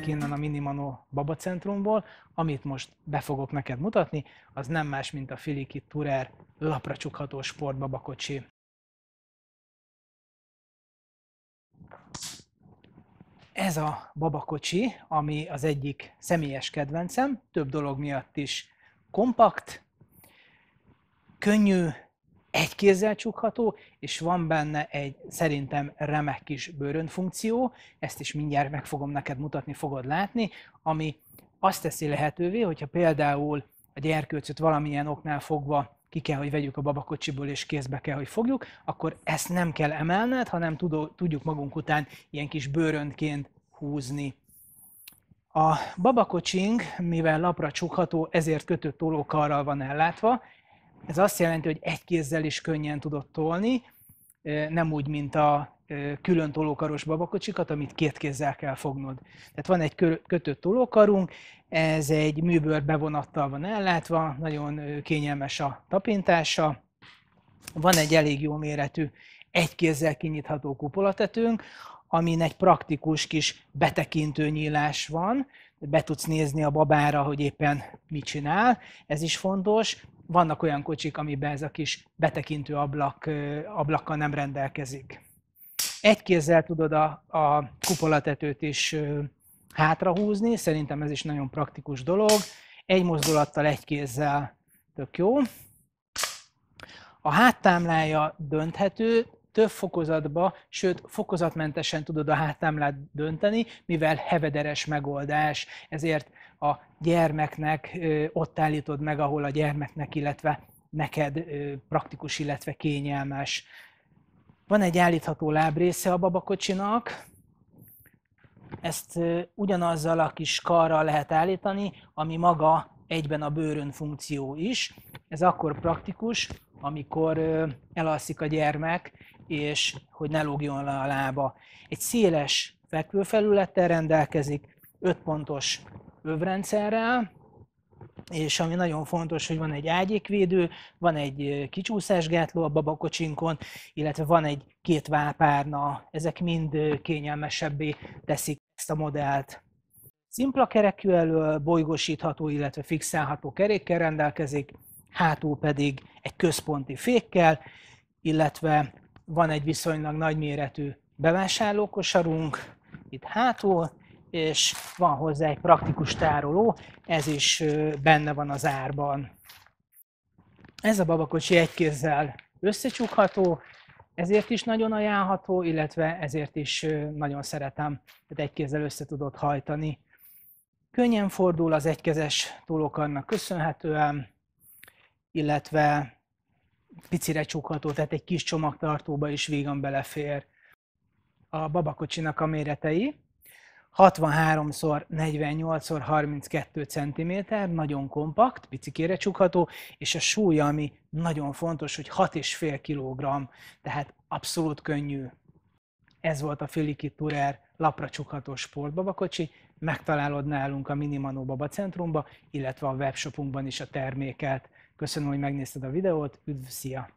kiemelek innen a Minimano Babacentrumból, amit most be fogok neked mutatni, az nem más, mint a Filiki Turer csukható sportbabakocsi. Ez a babakocsi, ami az egyik személyes kedvencem, több dolog miatt is kompakt, könnyű, egy kézzel csukható, és van benne egy szerintem remek kis bőrön funkció, ezt is mindjárt meg fogom neked mutatni, fogod látni, ami azt teszi lehetővé, hogyha például a gyerkőcöt valamilyen oknál fogva ki kell, hogy vegyük a babakocsiból, és kézbe kell, hogy fogjuk, akkor ezt nem kell emelned, hanem tudó, tudjuk magunk után ilyen kis bőrönként húzni. A babakocsink, mivel lapra csukható, ezért kötött tolókarral van ellátva, ez azt jelenti, hogy egy kézzel is könnyen tudott tolni, nem úgy, mint a külön tolókaros babakocsikat, amit két kézzel kell fognod. Tehát van egy kötött tolókarunk, ez egy műbőr bevonattal van ellátva, nagyon kényelmes a tapintása, van egy elég jó méretű egy kézzel kinyitható kupolatetőnk, amin egy praktikus kis betekintő nyílás van, be tudsz nézni a babára, hogy éppen mit csinál, ez is fontos. Vannak olyan kocsik, amiben ez a kis betekintő ablak, ablakkal nem rendelkezik. Egy kézzel tudod a, a kupolatetőt is hátrahúzni, szerintem ez is nagyon praktikus dolog. Egy mozdulattal, egy kézzel tök jó. A háttámlája dönthető, több fokozatba, sőt fokozatmentesen tudod a háttámlát dönteni, mivel hevederes megoldás, ezért a gyermeknek ott állítod meg, ahol a gyermeknek, illetve neked praktikus, illetve kényelmes. Van egy állítható lábrésze a babakocsinak, ezt ugyanazzal a kis karral lehet állítani, ami maga egyben a bőrön funkció is. Ez akkor praktikus, amikor elalszik a gyermek, és hogy ne lógjon le a lába. Egy széles fekvőfelülettel rendelkezik, 5 pontos övrendszerrel, és ami nagyon fontos, hogy van egy ágyékvédő, van egy kicsúszásgátló a babakocsinkon, illetve van egy két válpárna, ezek mind kényelmesebbé teszik ezt a modellt. Szimpla kerekű elől bolygósítható, illetve fixálható kerékkel rendelkezik, hátul pedig egy központi fékkel, illetve van egy viszonylag nagyméretű bevásárlókosarunk, itt hátul, és van hozzá egy praktikus tároló, ez is benne van az árban. Ez a babakocsi egy kézzel összecsukható, ezért is nagyon ajánlható, illetve ezért is nagyon szeretem, hogy egy kézzel össze tudod hajtani. Könnyen fordul az egykezes túlokarnak köszönhetően, illetve picire csukható, tehát egy kis csomagtartóba is vígan belefér a babakocsinak a méretei. 63x48x32 cm, nagyon kompakt, picikére csukható, és a súlya, ami nagyon fontos, hogy 6,5 kg, tehát abszolút könnyű. Ez volt a Filiki Tourer lapra csukható sportbabakocsi, megtalálod nálunk a Minimanó Baba Centrumba, illetve a webshopunkban is a terméket. Köszönöm, hogy megnézted a videót, üdv, szia!